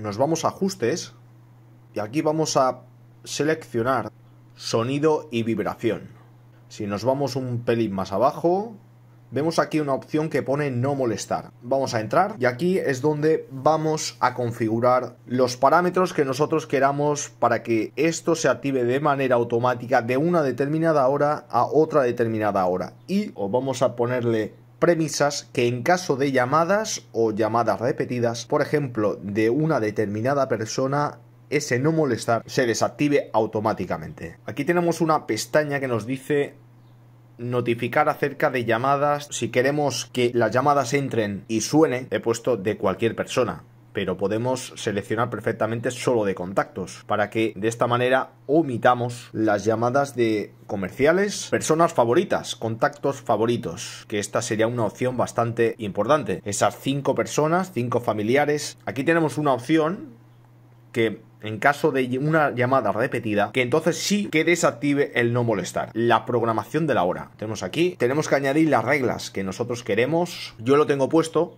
nos vamos a ajustes y aquí vamos a seleccionar sonido y vibración. Si nos vamos un pelín más abajo, vemos aquí una opción que pone no molestar. Vamos a entrar y aquí es donde vamos a configurar los parámetros que nosotros queramos para que esto se active de manera automática de una determinada hora a otra determinada hora. Y vamos a ponerle premisas que en caso de llamadas o llamadas repetidas, por ejemplo, de una determinada persona, ese no molestar se desactive automáticamente. Aquí tenemos una pestaña que nos dice notificar acerca de llamadas si queremos que las llamadas entren y suene, he puesto de cualquier persona pero podemos seleccionar perfectamente solo de contactos para que de esta manera omitamos las llamadas de comerciales, personas favoritas, contactos favoritos, que esta sería una opción bastante importante. Esas cinco personas, cinco familiares. Aquí tenemos una opción que en caso de una llamada repetida, que entonces sí que desactive el no molestar. La programación de la hora. Tenemos aquí, tenemos que añadir las reglas que nosotros queremos. Yo lo tengo puesto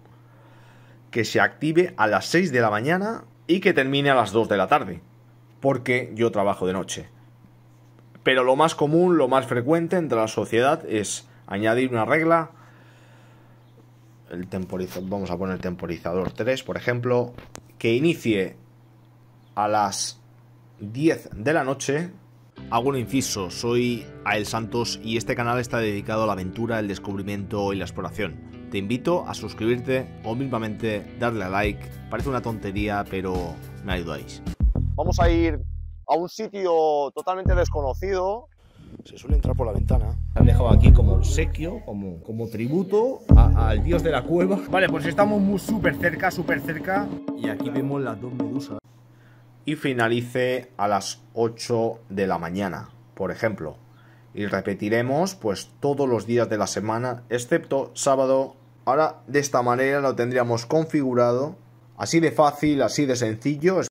que se active a las 6 de la mañana y que termine a las 2 de la tarde, porque yo trabajo de noche. Pero lo más común, lo más frecuente entre la sociedad es añadir una regla. El vamos a poner temporizador 3, por ejemplo, que inicie a las 10 de la noche Hago un inciso, soy Ael Santos y este canal está dedicado a la aventura, el descubrimiento y la exploración. Te invito a suscribirte o mismamente darle a like, parece una tontería pero me ayudáis. Vamos a ir a un sitio totalmente desconocido. Se suele entrar por la ventana. Han dejado aquí como obsequio, como, como tributo al dios de la cueva. Vale, pues estamos muy súper cerca, súper cerca. Y aquí vemos las dos medusas y finalice a las 8 de la mañana, por ejemplo. Y repetiremos pues todos los días de la semana, excepto sábado. Ahora de esta manera lo tendríamos configurado. Así de fácil, así de sencillo.